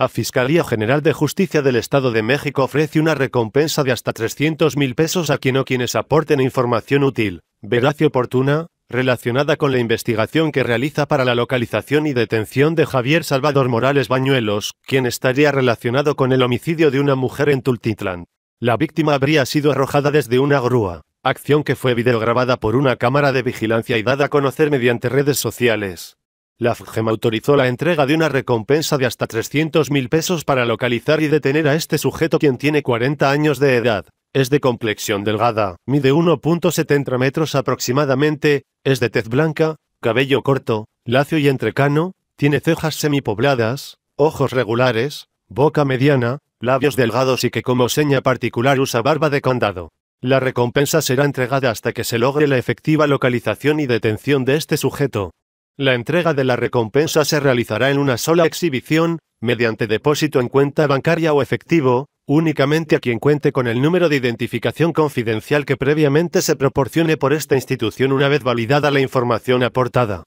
La Fiscalía General de Justicia del Estado de México ofrece una recompensa de hasta 300 mil pesos a quien o quienes aporten información útil, veraz y oportuna, relacionada con la investigación que realiza para la localización y detención de Javier Salvador Morales Bañuelos, quien estaría relacionado con el homicidio de una mujer en Tultitlán. La víctima habría sido arrojada desde una grúa, acción que fue videograbada por una cámara de vigilancia y dada a conocer mediante redes sociales. La FGM autorizó la entrega de una recompensa de hasta 300 mil pesos para localizar y detener a este sujeto quien tiene 40 años de edad. Es de complexión delgada, mide 1.70 metros aproximadamente, es de tez blanca, cabello corto, lacio y entrecano, tiene cejas semipobladas, ojos regulares, boca mediana, labios delgados y que como seña particular usa barba de condado. La recompensa será entregada hasta que se logre la efectiva localización y detención de este sujeto. La entrega de la recompensa se realizará en una sola exhibición, mediante depósito en cuenta bancaria o efectivo, únicamente a quien cuente con el número de identificación confidencial que previamente se proporcione por esta institución una vez validada la información aportada.